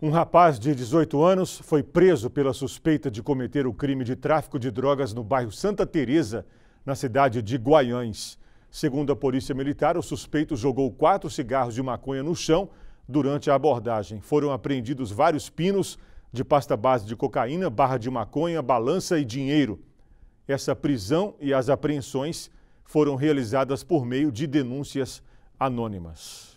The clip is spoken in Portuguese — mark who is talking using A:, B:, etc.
A: Um rapaz de 18 anos foi preso pela suspeita de cometer o crime de tráfico de drogas no bairro Santa Teresa, na cidade de Guaiães. Segundo a Polícia Militar, o suspeito jogou quatro cigarros de maconha no chão durante a abordagem. Foram apreendidos vários pinos de pasta base de cocaína, barra de maconha, balança e dinheiro. Essa prisão e as apreensões foram realizadas por meio de denúncias anônimas.